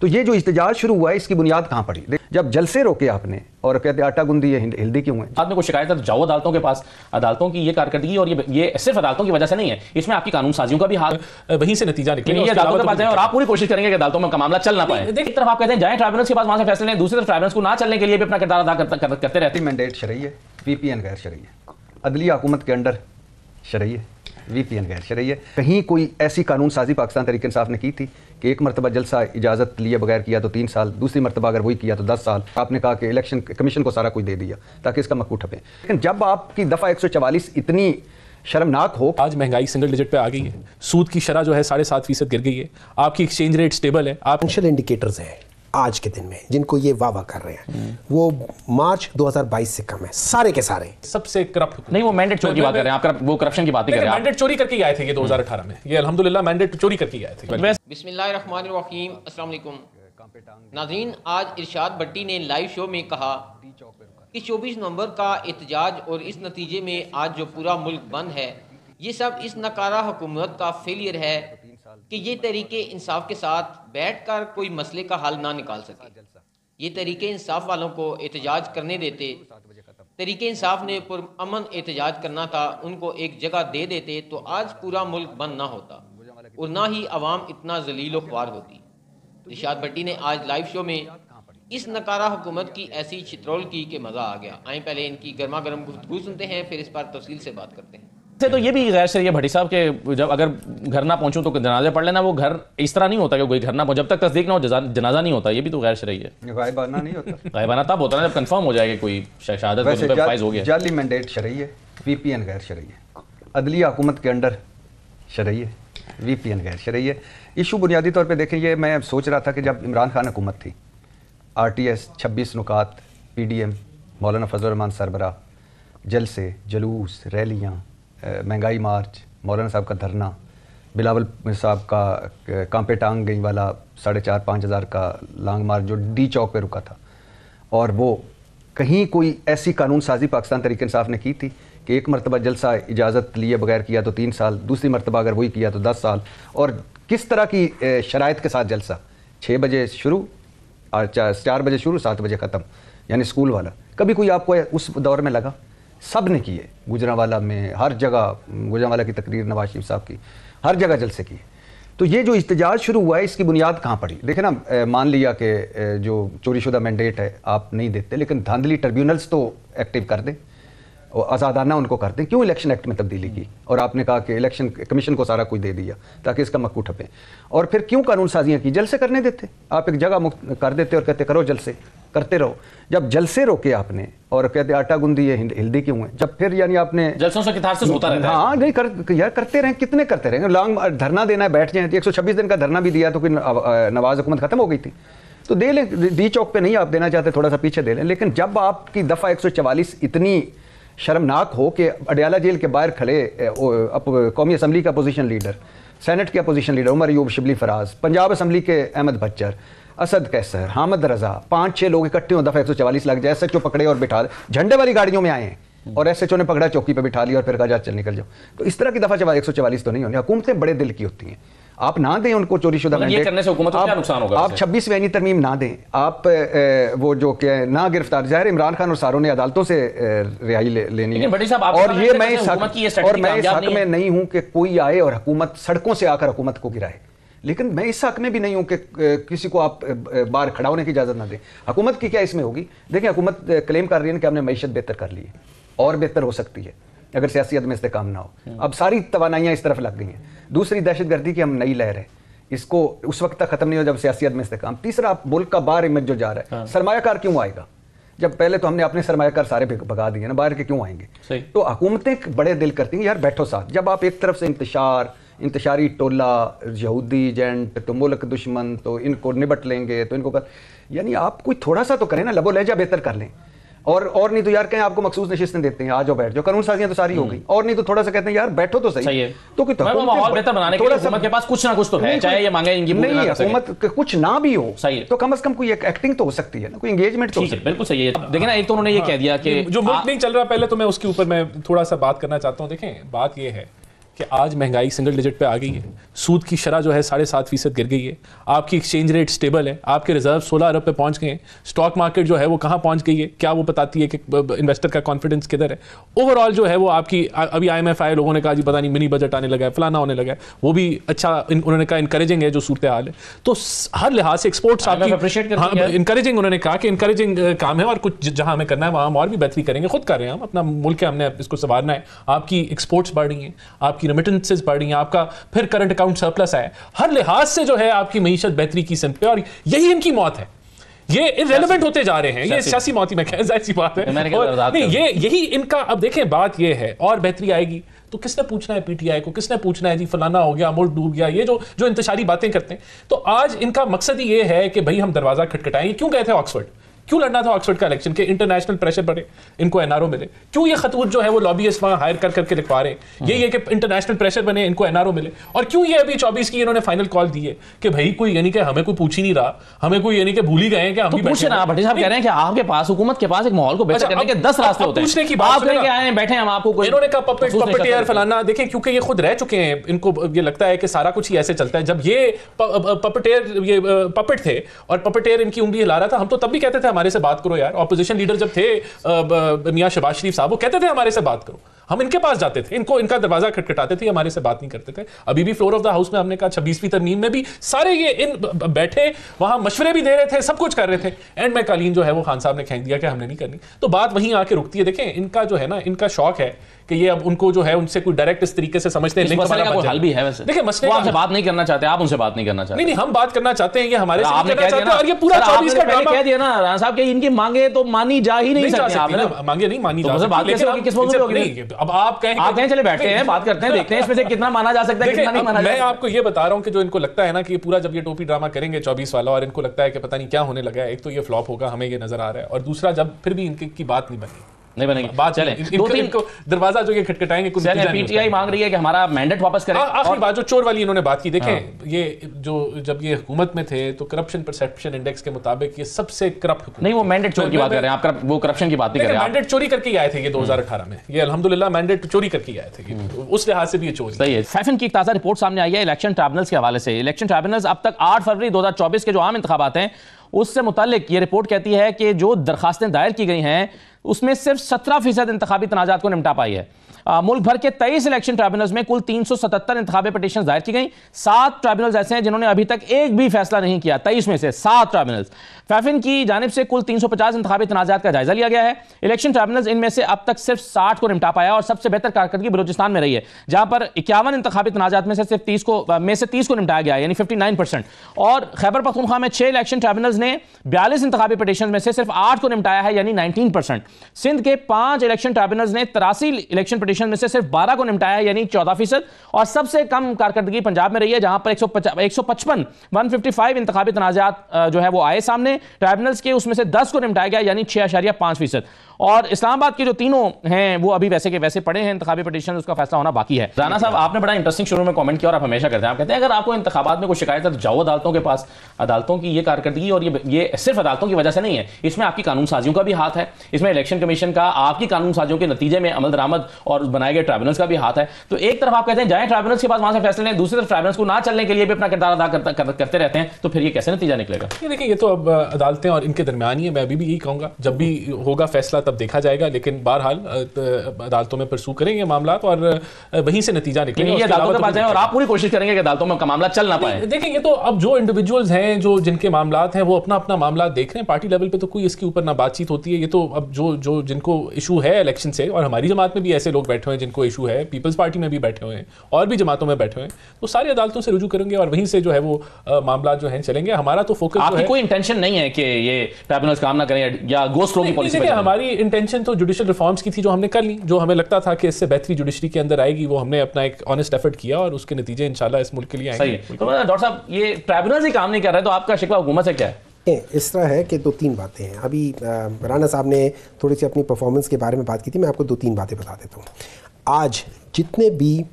तो ये जो इतजाज शुरू हुआ है इसकी बुनियाद कहाँ पड़ी जब जलसे रोके आपने और कहते आटा गुंदी है हिंदी क्यों है आपने कोई शिकायत है जाओ अदालतों के पास अदालतों की ये कारकर्दगी और ये ये सिर्फ अदालतों की वजह से नहीं है इसमें आपकी कानून साजियों का भी हाथ वहीं से नतीजा निकले अदालतों के तो पास जाए और आप पूरी कोशिश करेंगे कि अदालतों में मामला चल ना पाए एक तरफ आप कहते हैं जाए ट्राइब्यूनल्स के पास वहां से फैसले लें दूसरी तरफ ट्राइब्यूनल्स को ना चलने के लिए भी अपना किरदार अदा करते रहते मैंडेट शरीय है वीपीएन गैर शरीय है अदली हुकूमत के अंडर शरीय है वीपीएन गैर शरीय है कहीं कोई ऐसी कानून साजी पाकिस्तान तरीके इंसाफ ने की थी कि एक मरतबा जलसा इजाज़त लिए बगैर किया तो तीन साल दूसरी मरतबा अगर वही किया तो दस साल आपने कहा कि इलेक्शन कमीशन को सारा कुछ दे दिया ताकि इसका मकू ठपे लेकिन जब आपकी दफ़ा एक इतनी शर्मनाक हो आज महंगाई सिंगल डिजिट पे आ गई है सूद की शरह जो है साढ़े सात फीसद गिर गई है आपकी एक्सचेंज रेट स्टेबल है आप इंडिकेटर्स हैं आज के दिन में जिनको ये वावा कर रहे हैं वो मार्च 2022 से कम है सारे के सारे सबसे करप्ट नहीं वो मैंडेट चोरी की बात कर रहे हैं आप वो करप्शन की बात कर रहे हैं मैंडेट चोरी करके आए थे ये 2018 में ये अल्हम्दुलिल्लाह मैंडेट चोरी करके आए थे बिस्मिल्लाह रहमान रहीम अस्सलाम वालेकुम नाजरीन आज इरशाद भट्टी ने लाइव शो में कहा कि 24 नवंबर का एहतजाज और इस नतीजे में आज जो पूरा मुल्क बंद है ये सब इस नकारा हुकूमत का फेलियर है कि ये तरीके इंसाफ के साथ बैठ कर कोई मसले का हल ना निकाल सके ये तरीके इंसाफ वालों को एहतजाज करने देते तरीके इंसाफ ने पुरमन एहतजाज करना था उनको एक जगह दे देते तो आज पूरा मुल्क बंद ना होता और ना ही अवाम इतना जलील ख्वार होती निशाद भट्टी ने आज लाइव शो में इस नकारा हुकूमत की ऐसी चित्रोल की कि मज़ा आ गया आए पहले इनकी गर्मा गर्म गुफ्तु सुनते हैं फिर इस पर तफसील से बात करते हैं से तो ये भी गैर शरीय भट्टी साहब के जब अगर घर ना पहुंचूं तो जनाजे पढ़ लेना वो घर इस तरह नहीं होता कि कोई घर ना पहुंच जब तक तस्दीक ना हो जनाजा नहीं होता ये भी तो गैर शरीय है गायबाना नहीं होता गायबाना तब होता है जब कंफर्म हो जाएगा कोई शहादत हो गया जाली मैंडेट शरई है वीपीएन गैर शरई है अदली हुकूमत के अंडर शरई है वीपीएन गैर शरई है इशू बुनियादी तौर पर देखें ये मैं सोच रहा था कि जब इमरान खान हुकूमत थी आर टी एस छब्बीस नुकात पी डी एम मौलाना फजलरहमान सरबरा जलसे जलूस रैलियाँ महंगाई मार्च मौलाना साहब का धरना बिलावल साहब का कांपे टांग गई वाला साढ़े चार पाँच हज़ार का लांग मार्च जो डी चौक पे रुका था और वो कहीं कोई ऐसी कानून साजी पाकिस्तान तरीके साफ़ ने की थी कि एक मरतबा जलसा इजाज़त लिए बगैर किया तो तीन साल दूसरी मरतबा अगर वही किया तो दस साल और किस तरह की शरात के साथ जलसा छः बजे शुरू और चार बजे शुरू सात बजे ख़त्म यानी स्कूल वाला कभी कोई आपको उस दौर में लगा सब ने किए गुजरावाला में हर जगह गुजरावाला की तकरीर नवाज शरीफ साहब की हर जगह जलसे किए तो ये जो इस्तेजाज शुरू हुआ है इसकी बुनियाद कहाँ पड़ी देखे ना मान लिया कि जो चोरीशुदा मैंडेट है आप नहीं देते लेकिन धांधली ट्रिब्यूनल्स तो एक्टिव कर दें और आज़ादाना उनको कर दें क्यों इलेक्शन एक्ट में तब्दीली की और आपने कहा कि इलेक्शन कमीशन को सारा कुछ दे दिया ताकि इसका मक्कू ठपें और फिर क्यों कानून साजियाँ की जलसे करने देते आप एक जगह मुक्त कर देते और कहते करो जलसे करते रहो जब जलसे रोके आपने और कहते आटा गुंदी ये हिल्दी क्यों है जब फिर यानी आपने जलसों से से होता रहता हाँ नहीं कर यार करते रहे कितने करते रहे लॉन्ग धरना देना है बैठ जाए छब्बीस दिन का धरना भी दिया तो कोई नवाज हुकूमत खत्म हो गई थी तो दे लें डी चौक पे नहीं आप देना चाहते थोड़ा सा पीछे दे लें लेकिन जब आपकी दफ़ा चवालीस इतनी शर्मनाक हो कि अडयाला जेल के बाहर खड़े कौमी असम्बली का अपोजिशन लीडर सेनेट के opposition leader Umar Ayub Shibli Faraz Punjab assembly के अहमद भच्चर असद कैसर हामद रजा पांच छह लोग इकट्ठे हो दफा एक लग जाए एस पकड़े और बिठा झंडे वाली गाड़ियों में आए हैं और एस ने पकड़ा चौकी पर बिठा लिया और फिर कहा जा चल निकल जाओ तो इस तरह की दफा एक सौ चवालीस तो नहीं होनी हुकूमतें बड़े दिल की होती हैं आप ना दें उनको चोरी शुदा मतलब करने से आप, नुकसान होगा आप छब्बीस वैनी तरमीम ना दें आप ए, वो जो है ना गिरफ्तार जाहिर इमरान खान और सारों ने अदालतों से रिहाई ले, लेनी है और तो ये मैं मतलब और मैं इस हक में नहीं हूं कि कोई आए और हुकूमत सड़कों से आकर हुकूमत को गिराए लेकिन मैं इस हक में भी नहीं हूं कि किसी को आप बाहर खड़ा होने की इजाज़त ना दें हुकूमत की क्या इसमें होगी देखिए हुकूमत क्लेम कर रही है कि हमने मीशत बेहतर कर ली है और बेहतर हो सकती है अगर सियासी अदम काम ना हो हम्म। अब सारी तोानाइयाँ इस तरफ लग गई हैं दूसरी दहशत गर्दी की हम नई लहर है इसको उस वक्त तक ख़त्म नहीं हो जब सियासी अदम इसकाम तीसरा मुल्क का बाहर इमेज जो जा रहा है हाँ। सरमाकार क्यों आएगा जब पहले तो हमने अपने सरमाकार सारे भगा दिए ना बाहर के क्यों आएंगे तो हुकूमतें बड़े दिल करती हैं यार बैठो साथ जब आप एक तरफ से इंतशार इंतशारी टोला यहूदी जेंट तो मुल्क दुश्मन तो इनको निबट लेंगे तो इनको कर यानी आप कोई थोड़ा सा तो करें ना लबो लहजा बेहतर कर लें और और नहीं तो यार कहें आपको मखसूस नशिस्तें देते हैं आ जाओ बैठ जाओ कानून साजियां तो सारी हो हम्म। गई और नहीं तो थोड़ा सा कहते हैं यार बैठो तो सही, सही है। तो कोई माहौल बेहतर बनाने के लिए के पास कुछ ना कुछ तो है चाहे ये मांगे नहीं हुकूमत कुछ ना भी हो सही है तो कम अज कम कोई एक्टिंग तो हो सकती है ना कोई एंगेजमेंट तो बिल्कुल सही है देखिए ना एक तो उन्होंने ये कह हाँ। दिया कि जो मुल्क नहीं चल रहा पहले तो मैं उसके ऊपर मैं थोड़ा सा बात करना चाहता हूँ देखें बात यह है कि आज महंगाई सिंगल डिजिट पे आ गई है सूद की शरह जो है साढ़े सात फीसद गिर गई है आपकी एक्सचेंज रेट स्टेबल है आपके रिजर्व सोलह अरब पे पहुंच गए हैं स्टॉक मार्केट जो है वो कहाँ पहुंच गई है क्या वो बताती है कि इन्वेस्टर का कॉन्फिडेंस किधर है ओवरऑल जो है वो आपकी अभी आई एम एफ आए लोगों ने कहा जी पता नहीं मिनी बजट आने लगा है फलाना होने लगा है वो भी अच्छा उन्होंने कहा इंकरेजिंग है जो सूरत हाल है तो हर लिहाज से एक्सपोर्ट्स आपकी इंकरेजिंग हाँ, उन्होंने कहा कि इंकरेजिंग काम है और कुछ जहाँ हमें करना है वहाँ हम और भी बेहतरी करेंगे खुद कर रहे हैं हम अपना मुल्क हमने इसको संवारना है आपकी एक्सपोर्ट्स बढ़ रही हैं आपकी आपकी रिमिटेंसेज बढ़ रही हैं आपका फिर करंट अकाउंट सरप्लस है हर लिहाज से जो है आपकी मीशत बेहतरी की सिम पे और यही इनकी मौत है ये इरेलीवेंट होते जा रहे हैं ये सियासी मौत ही मैं ऐसी बात है तो नहीं ये यही इनका अब देखें बात ये है और बेहतरी आएगी तो किसने पूछना है पीटीआई को किसने पूछना है जी फलाना हो गया मुल्क डूब गया ये जो जो इंतजारी बातें करते हैं तो आज इनका मकसद ही ये है कि भाई हम दरवाजा खटखटाएंगे क्यों गए थे ऑक्सफर्ड क्यों लड़ना था ऑक्सफर्ड का इलेक्शन के इंटरनेशनल प्रेशर बढ़े इनको एनआरओ मिले क्यों ये खतूत जो है वो लॉबियस्ट वहां हायर कर करके लिखवा रहे ये ये कि इंटरनेशनल प्रेशर बने इनको एनआरओ मिले और क्यों ये अभी चौबीस की इन्होंने फाइनल कॉल दी है कि भाई कोई यानी कि हमें कोई पूछ ही नहीं रहा हमें कोई यानी कि भूल ही गए कि हम तो पूछ रहे भट्टी साहब कह रहे हैं कि आपके पास हुकूमत के पास एक माहौल को बेहतर अच्छा, करने के दस रास्ते होते हैं पूछने की बात लेके आए बैठे हम आपको इन्होंने कहा पपेट पपेट एयर फलाना देखें क्योंकि ये खुद रह चुके हैं इनको ये लगता है कि सारा कुछ ही ऐसे चलता है जब ये पपेट एयर ये पपेट थे और पपेट एयर इनकी उंगली हिला रहा था हम तो तब भी कहते थे हमारे से बात करो यार ऑपोजिशन लीडर जब थे मियाँ शबाज शरीफ साहब वो कहते थे हमारे से बात करो हम इनके पास जाते थे इनको इनका दरवाजा खटखटाते थे हमारे से बात नहीं करते थे अभी भी फ्लोर ऑफ द हाउस में हमने कहा छब्बीसवीं तरमीम में भी सारे ये इन बैठे वहां मशवरे भी दे रहे थे सब कुछ कर रहे थे एंड में कालीन जो है वो खान साहब ने खेंक दिया कि हमने नहीं करनी तो बात वहीं आके रुकती है देखें इनका जो है ना इनका शौक है कि ये अब उनको जो है उनसे कोई डायरेक्ट इस तरीके से समझते हैं मसले का हल भी है वैसे देखिए मसले आपसे बात नहीं करना चाहते आप उनसे बात नहीं करना चाहते नहीं हम बात करना चाहते हैं ये हमारे आपने कह दिया और ये पूरा चौबीस का ड्रामा कह दिया ना राणा साहब के इनकी मांगे तो मानी जा ही नहीं सकती आपने मांगे नहीं मानी जा तो बात कैसे होगी किस मौजूद होगी अब आप कहें आप तो- कहें चले बैठते हैं बात करते हैं देखते हैं इसमें से कितना माना जा सकता है कितना नहीं माना मैं आपको ये बता रहा हूँ कि जो इनको लगता है ना कि पूरा जब ये टोपी ड्रामा करेंगे चौबीस वाला और इनको लगता है कि पता नहीं क्या होने लगा है एक तो ये फ्लॉप होगा हमें ये नजर आ रहा है और दूसरा जब फिर भी इनकी बात नहीं बनी नहीं बनेगी बात चले दो तीन को दरवाजा जो ये खटखटाएंगे पीटीआई मांग रही है कि हमारा मैंडेट वापस करें आखिरी बात जो चोर वाली इन्होंने बात की देखें हाँ। ये जो जब ये हुकूमत में थे तो करप्शन परसेप्शन इंडेक्स के मुताबिक ये सबसे करप्ट नहीं वो मैंडेट चोर की बात कर रहे हैं आप वो करप्शन की बात नहीं कर रहे हैं मैंडेट चोरी करके आए थे ये 2018 हम्म। में ये अलहमदुल्ला मैंडेट चोरी करके आए थे हम्म। उस लिहाज से भी ये चोरी सही है फैफन की ताज़ा रिपोर्ट सामने आई है इलेक्शन ट्राइब्यूनल्स के हवाले से इलेक्शन ट्राइब्यूनल्स अब तक आठ फरवरी दो के जो आम इंतबात हैं उससे मुतल ये रिपोर्ट कहती है कि जो दरखास्तें दायर की गई हैं उसमें सिर्फ सत्रह फीसद इंतबी तनाजात को निपटा पाई है मुल्क भर के तेईस इलेक्शन ट्राइब्यूनल्स में कुल तीन सौ सतहत्तर इंतबी पटिशन दायर की गई सात ट्राइब्यूनल्स ऐसे हैं जिन्होंने अभी तक एक भी फैसला नहीं किया तेईस में से सात ट्राइब्यूनल्स फैफिन की जानब से कुल तीन सौ पचास इंतबी तनाजात का जायजा लिया गया है इलेक्शन ट्राइब्यूनल्स इनमें से अब तक सिर्फ साठ को निपटा पाया और सबसे बेहतर कारकर्दगी बलोचिस्तान में रही है जहां पर इक्यावन इंतबी तनाजात में से सिर्फ तीस को में से तीस को निपटाया गया यानी फिफ्टी नाइन परसेंट और खैबर पखनखा में छह इलेक्शन ट्राइब्यूनल्स ने बयालीस इंतबी पटिशन में से सिर्फ आठ को निपटाया है यानी नाइनटीन परसेंट सिंध के पांच इलेक्शन ट्राइब्यूनल्स ने तिरासी इलेक्शन पटिशन पोजीशन में से सिर्फ 12 को निपटाया यानी 14 फीसद और सबसे कम कारकर्दगी पंजाब में रही है जहां पर एक सौ पचपन वन फिफ्टी फाइव इंतबी तनाजात जो है वो आए सामने ट्राइब्यूनल्स के उसमें से दस को निपटाया गया यानी छह अशारिया पांच फीसद और इस्लामाबाद के जो तीनों हैं वो अभी वैसे के वैसे पड़े हैं इंतबी पटिशन उसका फैसला होना बाकी है राना साहब आपने बड़ा इंटरेस्टिंग शुरू में कमेंट किया और आप हमेशा करते हैं आप कहते हैं अगर आपको इंतबात में कोई शिकायत है तो जाओ अदालतों के पास अदालतों की ये कारकर्दगी और ये ये सिर्फ अदालतों की वजह से नहीं है इसमें आपकी कानून साजियों का भी हाथ है इसमें इलेक्शन कमीशन का आपकी कानून साजियों के नतीजे में अमल दरामद और बनाए गए ट्राइब्यूनल्स का भी हाथ है तो एक तरफ आप कहते हैं जाए ट्राइब्यूनल्स के पास वहां से फैसले लें दूसरी तरफ ट्राइब्यूनल्स को ना चलने के लिए भी अपना किरदार अदा करते रहते हैं तो फिर ये कैसे नतीजा निकलेगा ये देखिए ये तो अब अदालतें और इनके दरमियान ही है मैं अभी भी यही कहूँगा जब भी होगा फैसला तब देखा जाएगा लेकिन बहरहाल अदालतों में परसू करेंगे मामला और वहीं से नतीजा निकलेगा तो और आप पूरी कोशिश करेंगे कि अदालतों में मामला चल ना पाए देखिए ये तो अब जो इंडिविजुअल्स हैं जो जिनके मामला हैं वो अपना अपना मामला देख रहे हैं पार्टी लेवल पे तो कोई इसके ऊपर ना बातचीत होती है ये तो अब जो जो जिनको इशू है इलेक्शन से और हमारी जमात में भी ऐसे लोग बैठे बैठे हुए हैं जिनको इशू है पीपल्स पार्टी में भी बैठे हुए हैं और भी जमातों में बैठे हुए हैं तो सारी अदालतों से रुजू करेंगे और वहीं से जो है वो मामला जो है चलेंगे हमारा तो फोकस आपकी कोई इंटेंशन नहीं है कि ये ट्राइब्यूनल्स काम ना करें या गो की पॉलिसी देखिए हमारी इंटेंशन तो जुडिशल रिफॉर्म्स की थी जो हमने कर ली जो हमें लगता था कि इससे बेहतरी जुडिशरी के अंदर आएगी वो हमने अपना एक ऑनेस्ट एफर्ट किया और उसके नतीजे इंशाल्लाह इस मुल्क के लिए आएंगे तो, डॉक्टर साहब ये ट्राइब्यूनल ही काम नहीं कर रहे तो आपका शिकवा हुकूमत से क्या है इस तरह है कि दो तीन बातें हैं अभी राना साहब ने थोड़ी सी अपनी परफॉर्मेंस के बारे में बात की थी मैं आपको दो तीन बातें बता देता हूँ आज जितने भी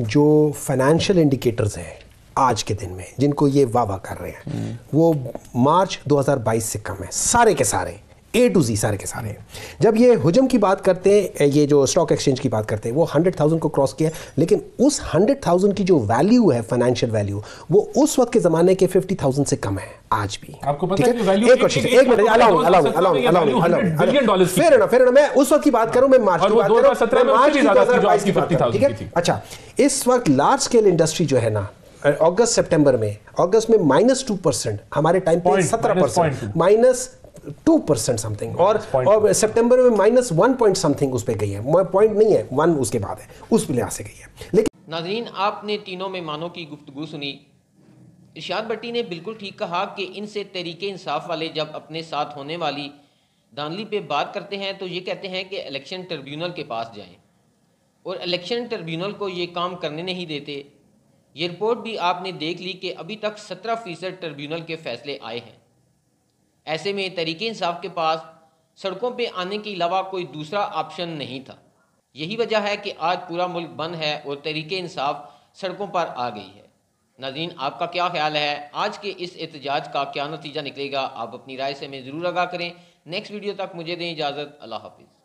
जो फाइनेंशियल इंडिकेटर्स हैं आज के दिन में जिनको ये वाह वाह कर रहे हैं वो मार्च 2022 से कम है सारे के सारे ए टू जी सारे के सारे जब ये हुजम की बात करते हैं ये जो स्टॉक एक्सचेंज की बात करते हैं वो हंड्रेड थाउजेंड को क्रॉस किया लेकिन उस हंड्रेड थाउजेंड की जो वैल्यू है फाइनेंशियल वैल्यू वो उस वक्त के ज़माने के फिफ्टी थाउजेंड से कम है आज भी आपको पता है एक एक मिनट अलाउ अलाउ अलाउ उस वक्त की बात करूं मैं मार्च अच्छा इस वक्त लार्ज स्केल इंडस्ट्री जो है ना अगस्त सितंबर में अगस्त में माइनस टू परसेंट हमारे टाइम पे सत्रह percent minus two percent something और और सितंबर में माइनस वन पॉइंट समथिंग उस पर गई है पॉइंट नहीं है वन उसके बाद है उस लिहाज से गई है लेकिन नाजरीन आपने तीनों मेहमानों की गुफ्तगु सुनी इर्शाद भट्टी ने बिल्कुल ठीक कहा कि इनसे तरीके इंसाफ वाले जब अपने साथ होने वाली धानली पे बात करते हैं तो ये कहते हैं कि इलेक्शन ट्रिब्यूनल के पास जाएं और इलेक्शन ट्रिब्यूनल को ये काम करने नहीं देते ये रिपोर्ट भी आपने देख ली कि अभी तक सत्रह फीसद ट्रिब्यूनल के फैसले आए हैं ऐसे में तरीके इंसाफ के पास सड़कों पर आने के अलावा कोई दूसरा ऑप्शन नहीं था यही वजह है कि आज पूरा मुल्क बंद है और तरीके इंसाफ सड़कों पर आ गई है नाजीन आपका क्या ख्याल है आज के इस एहतजाज का क्या नतीजा निकलेगा आप अपनी राय से हमें ज़रूर आगा करें नेक्स्ट वीडियो तक मुझे दें इजाज़त अल्लाह हाफिज़